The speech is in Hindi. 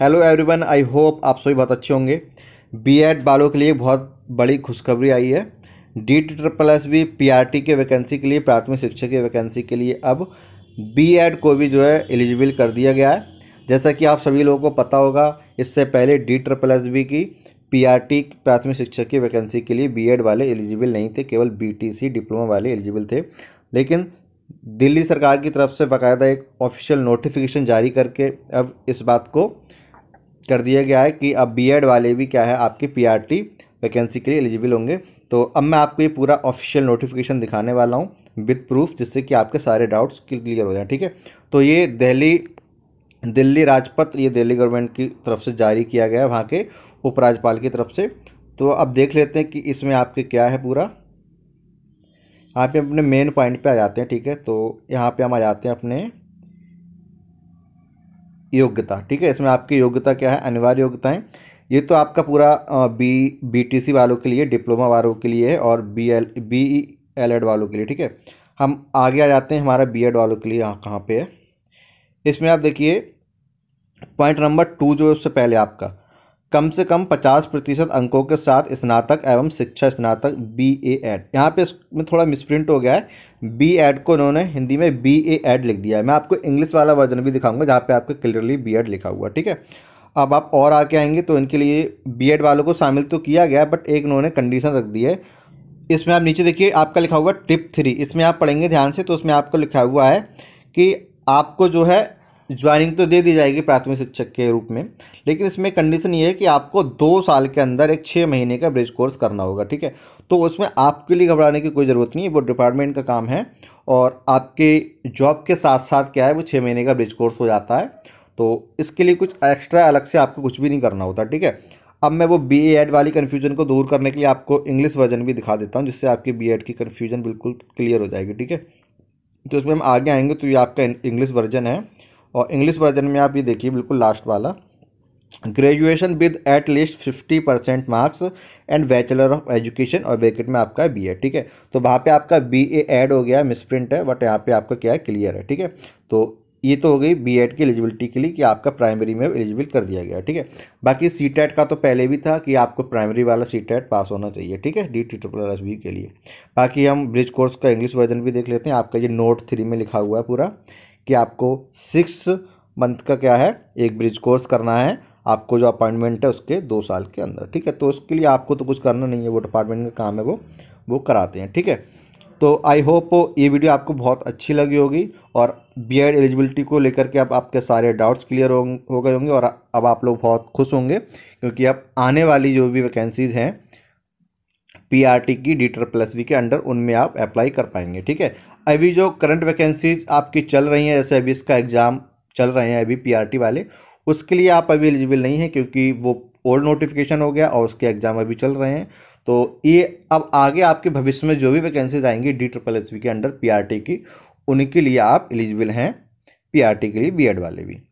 हेलो एवरीवन आई होप आप सभी बहुत अच्छे होंगे बीएड वालों के लिए बहुत बड़ी खुशखबरी आई है D T triple S B P R T के वैकेंसी के लिए प्राथमिक शिक्षा की वैकेंसी के लिए अब बीएड को भी जो है एलिजिबल कर दिया गया है जैसा कि आप सभी लोगों को पता होगा इससे पहले डी ट्रिपल एस बी की पी आर टी प्राथमिक शिक्षा की वैकेंसी के लिए बी एड वाले एलिजिबल नहीं थे केवल बी टी सी डिप्लोमा वाले एलिजिबल थे लेकिन दिल्ली सरकार की तरफ से बाकायदा एक ऑफिशियल नोटिफिकेशन जारी करके अब इस बात को कर दिया गया है कि अब बीएड वाले भी क्या है आपकी पीआरटी वैकेंसी के लिए एलिजिबल होंगे तो अब मैं आपको ये पूरा ऑफिशियल नोटिफिकेशन दिखाने वाला हूँ विथ प्रूफ जिससे कि आपके सारे डाउट्स क्लियर हो जाए ठीक है तो ये दिल्ली दिल्ली राजपथ ये दिल्ली गवर्नमेंट की तरफ से जारी किया गया है वहाँ के उपराज्यपाल की तरफ से तो अब देख लेते हैं कि इसमें आपके क्या है पूरा आप अपने मेन पॉइंट पे आ जाते हैं ठीक है तो यहाँ पे हम आ जाते हैं अपने योग्यता ठीक है इसमें आपकी योग्यता क्या है अनिवार्य योग्यताएं ये तो आपका पूरा बी बी टी सी वालों के लिए डिप्लोमा वालों के लिए है और B L B E L Ed वालों के लिए ठीक है हम आगे आ जाते हैं हमारा बी एड वालों के लिए यहाँ कहाँ पर है इसमें आप देखिए पॉइंट नंबर टू जो उससे पहले आपका कम से कम पचास प्रतिशत अंकों के साथ स्नातक एवं शिक्षा स्नातक बी ए एड यहाँ पर इसमें थोड़ा मिसप्रिंट हो गया है बी एड को उन्होंने हिंदी में बी ए एड लिख दिया है मैं आपको इंग्लिश वाला वर्जन भी दिखाऊंगा जहाँ पे आपको क्लियरली बी एड लिखा हुआ ठीक है अब आप और आके आएंगे तो इनके लिए बी एड वालों को शामिल तो किया गया बट एक उन्होंने कंडीशन रख दी है इसमें आप नीचे देखिए आपका लिखा हुआ टिप थ्री इसमें आप पढ़ेंगे ध्यान से तो उसमें आपको लिखा हुआ है कि आपको जो है ज्वाइनिंग तो दे दी जाएगी प्राथमिक शिक्षक के रूप में लेकिन इसमें कंडीशन ये है कि आपको दो साल के अंदर एक छः महीने का ब्रिज कोर्स करना होगा ठीक है तो उसमें आपके लिए घबराने की कोई ज़रूरत नहीं है वो डिपार्टमेंट का काम है और आपके जॉब के साथ साथ क्या है वो छः महीने का ब्रिज कोर्स हो जाता है तो इसके लिए कुछ एक्स्ट्रा अलग से आपको कुछ भी नहीं करना होता ठीक है अब मैं वो बी एड वाली कन्फ्यूजन को दूर करने के लिए आपको इंग्लिश वर्जन भी दिखा देता हूँ जिससे आपकी बी एड की कन्फ्यूजन बिल्कुल क्लियर हो जाएगी ठीक है तो उसमें हम आगे आएंगे तो ये आपका इंग्लिश वर्जन है और इंग्लिश वर्जन में आप ये देखिए बिल्कुल लास्ट वाला graduation with at least fifty percent marks and bachelor of education और बेकेट में आपका बी ए ठीक है तो वहाँ पे आपका बी ए एड हो गया मिस प्रिंट है बट यहाँ पे आपका क्या है क्लियर है ठीक है तो ये तो हो गई बी एड की एलिजिबिलिटी के लिए कि आपका प्राइमरी में एलिजिबल कर दिया गया ठीक है बाकी सी टेट का तो पहले भी था कि आपको प्राइमरी वाला सी टेट पास होना चाहिए ठीक है D T triple S B के लिए बाकी हम ब्रिज कोर्स का इंग्लिश वर्जन भी देख लेते हैं आपका ये नोट थ्री में लिखा हुआ है पूरा कि आपको सिक्स मंथ का क्या है एक ब्रिज कोर्स करना है आपको जो अपॉइंटमेंट है उसके दो साल के अंदर ठीक है तो उसके लिए आपको तो कुछ करना नहीं है वो डिपार्टमेंट का काम है वो वो कराते हैं ठीक है तो आई होप ये वीडियो आपको बहुत अच्छी लगी होगी और बी एड एलिजिबिलिटी को लेकर के अब आपके सारे डाउट्स क्लियर हो, हो गए होंगे और अब आप लोग बहुत खुश होंगे क्योंकि अब आने वाली जो भी वैकेंसीज़ हैं पीआरटी की डीटर प्लस वी के अंडर उनमें आप अप्लाई कर पाएंगे ठीक है अभी जो करंट वैकेंसीज आपकी चल रही हैं जैसे अभी इसका एग्ज़ाम चल रहे हैं अभी पीआरटी वाले उसके लिए आप अभी एलिजिबल नहीं हैं क्योंकि वो ओल्ड नोटिफिकेशन हो गया और उसके एग्ज़ाम अभी चल रहे हैं तो ये अब आगे आपके भविष्य में जो भी वैकेंसीज आएंगी डी ट्रिपल एस के अंडर पीआरटी की उनके लिए आप एलिजिबल हैं पीआरटी के लिए बीएड वाले भी